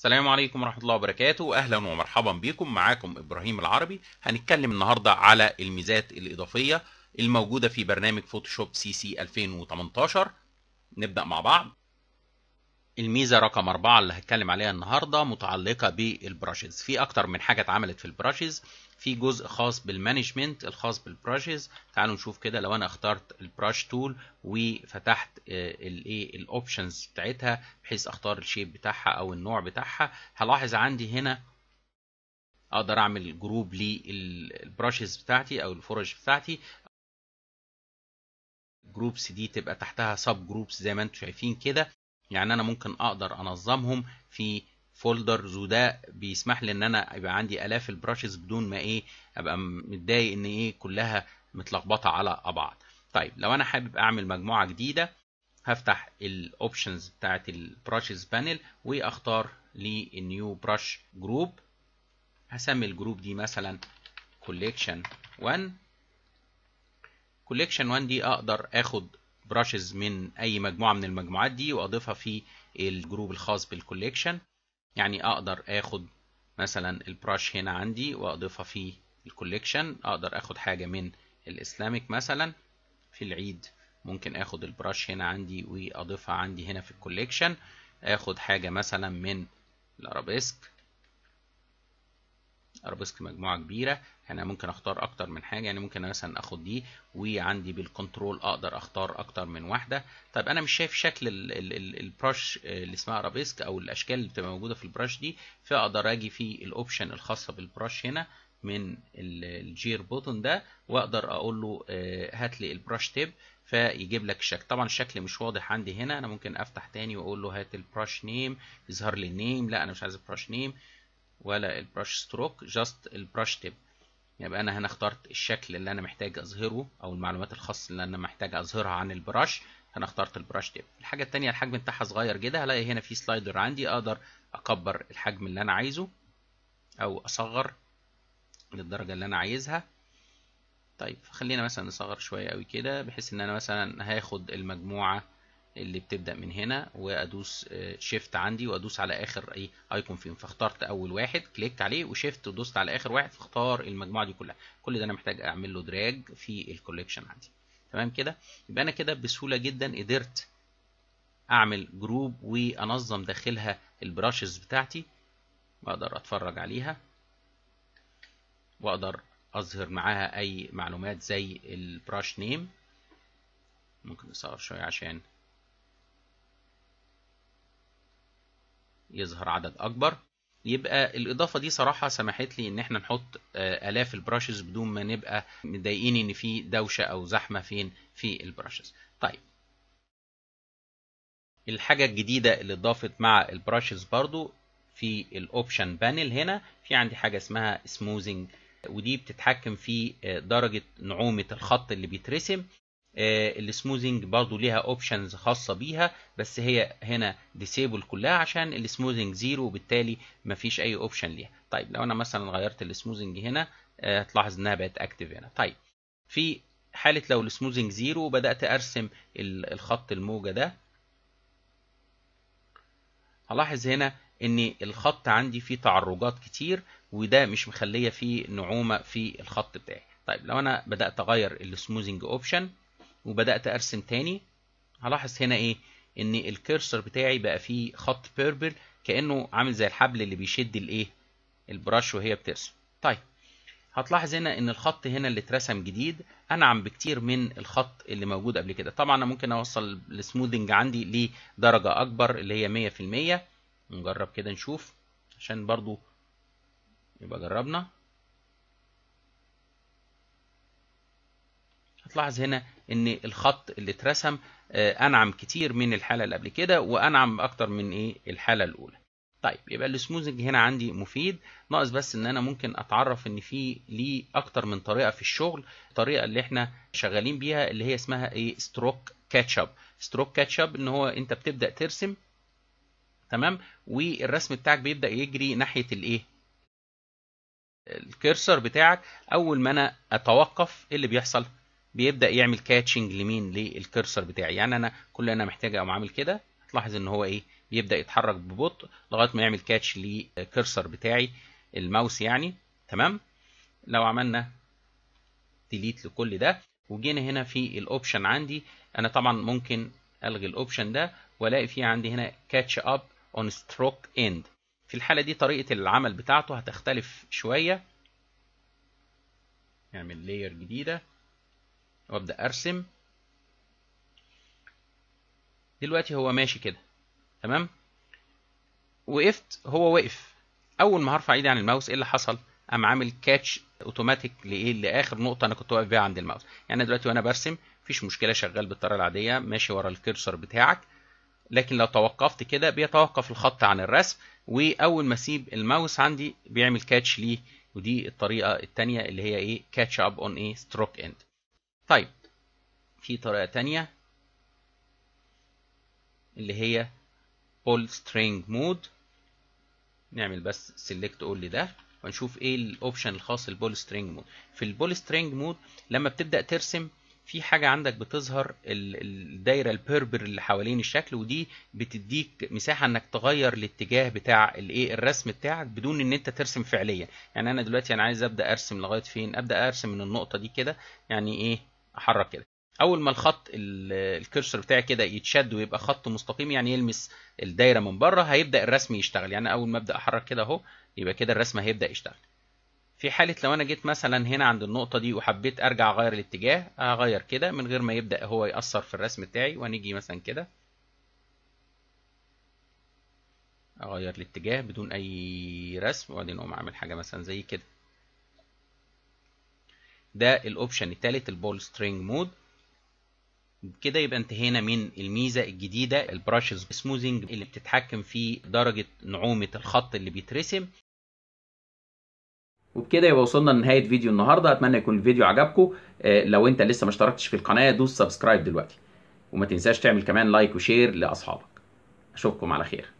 السلام عليكم ورحمة الله وبركاته أهلا ومرحبا بكم معاكم إبراهيم العربي هنتكلم النهاردة على الميزات الإضافية الموجودة في برنامج فوتوشوب سي سي 2018 نبدأ مع بعض الميزه رقم أربعة اللي هتكلم عليها النهارده متعلقه بالبراشز في اكتر من حاجه اتعملت في البراشز في جزء خاص بالمانجمنت الخاص بالبراشز تعالوا نشوف كده لو انا اخترت البراش تول وفتحت آه، الايه الاوبشنز بتاعتها بحيث اختار الشيب بتاعها او النوع بتاعها هلاحظ عندي هنا اقدر اعمل جروب للبراشز بتاعتي او الفرج بتاعتي الجروبس دي تبقى تحتها سب جروبس زي ما انتم شايفين كده يعني انا ممكن اقدر انظمهم في فولدرز وده بيسمح لي ان انا يبقى عندي الاف البراشز بدون ما ايه ابقى متضايق ان ايه كلها متلخبطه على بعض طيب لو انا حابب اعمل مجموعه جديده هفتح الاوبشنز بتاعت البراشز بانل واختار لي النيو براش جروب هسمي الجروب دي مثلا كوليكشن 1 كوليكشن 1 دي اقدر اخد براشز من اي مجموعه من المجموعات دي واضيفها في الجروب الخاص بالكوليكشن يعني اقدر اخد مثلا البراش هنا عندي واضيفها في الكوليكشن اقدر اخد حاجه من الاسلاميك مثلا في العيد ممكن اخد البراش هنا عندي واضيفها عندي هنا في الكوليكشن اخد حاجه مثلا من الارابيسك ارابيسك مجموعه كبيره يعني ممكن اختار اكتر من حاجه يعني ممكن مثلا اخد دي وعندي بالكنترول اقدر اختار اكتر من واحده طيب انا مش شايف شكل البراش اللي اسمها ارابيسك او الاشكال اللي بتبقى موجوده في البراش دي فاقدر اجي في الاوبشن الخاصه بالبراش هنا من الجير بوتون ده واقدر اقول له آه، هات لي البراش تيب فيجيب لك الشكل طبعا الشكل مش واضح عندي هنا انا ممكن افتح تاني واقول له هات البراش نيم يظهر لي النيم لا انا مش عايز البراش نيم ولا البرش ستروك جاست البرش تيب يبقى انا هنا اخترت الشكل اللي انا محتاج اظهره او المعلومات الخاصه اللي انا محتاج اظهرها عن البرش فانا اخترت البرش تيب الحاجه الثانيه الحجم بتاعها صغير كده هلاقي هنا في سلايدر عندي اقدر اكبر الحجم اللي انا عايزه او اصغر للدرجه اللي انا عايزها طيب خلينا مثلا نصغر شويه قوي كده بحيث ان انا مثلا هاخد المجموعه اللي بتبدا من هنا وادوس شيفت آه، عندي وادوس على اخر اي ايكون فيهم فاخترت اول واحد كليكت عليه وشيفت ودوست على اخر واحد فاختار المجموعه دي كلها كل ده انا محتاج اعمل له دراج في الكوليكشن عندي تمام كده يبقى انا كده بسهوله جدا قدرت اعمل جروب وانظم داخلها البراشز بتاعتي واقدر اتفرج عليها واقدر اظهر معاها اي معلومات زي البراش نيم ممكن نصغر شويه عشان يظهر عدد اكبر يبقى الاضافه دي صراحه سمحت لي ان احنا نحط آه، الاف البراشز بدون ما نبقى متضايقين ان في دوشه او زحمه فين في البراشز طيب الحاجه الجديده اللي اضافت مع البراشز برضو في الاوبشن بانل هنا في عندي حاجه اسمها سموزنج ودي بتتحكم في آه، درجه نعومه الخط اللي بيترسم آه، السموزنج برضو ليها اوبشنز خاصة بيها بس هي هنا ديسيبل كلها عشان السموزنج زيرو وبالتالي مفيش اي اوبشن ليها طيب لو انا مثلا غيرت السموزنج هنا آه، هتلاحظ انها بقت اكتف هنا طيب في حالة لو السموزنج زيرو وبدأت ارسم الخط الموجة ده هلاحظ هنا ان الخط عندي فيه تعرجات كتير وده مش مخليه فيه نعومه في الخط بتاعي طيب لو انا بدات اغير السموزنج اوبشن وبدات ارسم تاني هلاحظ هنا ايه ان الكيرسر بتاعي بقى فيه خط بيربل كانه عامل زي الحبل اللي بيشد الايه البراش وهي بترسم طيب هتلاحظ هنا ان الخط هنا اللي اترسم جديد انعم بكتير من الخط اللي موجود قبل كده طبعا انا ممكن اوصل السموذنج عندي لدرجه اكبر اللي هي 100% نجرب كده نشوف عشان برضو يبقى جربنا هتلاحظ هنا ان الخط اللي اترسم آه، انعم كتير من الحاله اللي قبل كده وانعم اكتر من ايه الحاله الاولى طيب يبقى السموزنج هنا عندي مفيد ناقص بس ان انا ممكن اتعرف ان في ليه اكتر من طريقه في الشغل الطريقه اللي احنا شغالين بيها اللي هي اسمها ايه ستروك كاتشب ستروك كاتشب ان هو انت بتبدا ترسم تمام والرسم بتاعك بيبدا يجري ناحيه الايه الكيرسر بتاعك اول ما انا اتوقف ايه اللي بيحصل بيبدا يعمل كاتشنج لمين للكرسر بتاعي يعني انا كل انا محتاج اقوم عامل كده تلاحظ ان هو ايه بيبدا يتحرك ببطء لغايه ما يعمل كاتش للكرسر بتاعي الماوس يعني تمام لو عملنا ديليت لكل ده وجينا هنا في الاوبشن عندي انا طبعا ممكن الغي الاوبشن ده والاقي فيه عندي هنا كاتش اب اون ستروك اند في الحاله دي طريقه العمل بتاعته هتختلف شويه نعمل لاير جديده وابدأ ارسم دلوقتي هو ماشي كده تمام وقفت هو وقف اول ما هرفع ايدي عن الماوس ايه اللي حصل قام عامل كاتش اوتوماتيك لايه لاخر نقطه انا كنت واقف بيها عند الماوس يعني دلوقتي وانا برسم مفيش مشكله شغال بالطريقه العاديه ماشي ورا الكرسر بتاعك لكن لو توقفت كده بيتوقف الخط عن الرسم واول ما اسيب الماوس عندي بيعمل كاتش ليه ودي الطريقه الثانيه اللي هي ايه كاتش اب اون ايه ستروك اند طيب في طريقة تانية اللي هي pull string mode نعمل بس select all لده ونشوف ايه الاوبشن الخاص البول سترينج مود في البول سترينج مود لما بتبدأ ترسم في حاجة عندك بتظهر الدايرة البيربر اللي حوالين الشكل ودي بتديك مساحة انك تغير الاتجاه بتاع الايه الرسم بتاعك بدون ان انت ترسم فعليا يعني انا دلوقتي انا عايز ابدا ارسم لغاية فين ابدا ارسم من النقطة دي كده يعني ايه احرك كده اول ما الخط الكرسر بتاعي كده يتشد ويبقى خط مستقيم يعني يلمس الدايره من بره هيبدا الرسم يشتغل يعني اول ما ابدا احرك كده اهو يبقى كده الرسم هيبدا يشتغل في حاله لو انا جيت مثلا هنا عند النقطه دي وحبيت ارجع اغير الاتجاه اغير كده من غير ما يبدا هو ياثر في الرسم بتاعي وهنيجي مثلا كده اغير الاتجاه بدون اي رسم وبعدين اقوم اعمل حاجه مثلا زي كده ده الاوبشن الثالث البول سترينج مود كده يبقى انتهينا من الميزه الجديده البراشز سموزنج اللي بتتحكم في درجه نعومه الخط اللي بيترسم وبكده يبقى وصلنا لنهايه فيديو النهارده اتمنى يكون الفيديو عجبكم آه، لو انت لسه ما اشتركتش في القناه دوس سبسكرايب دلوقتي وما تنساش تعمل كمان لايك وشير لاصحابك اشوفكم على خير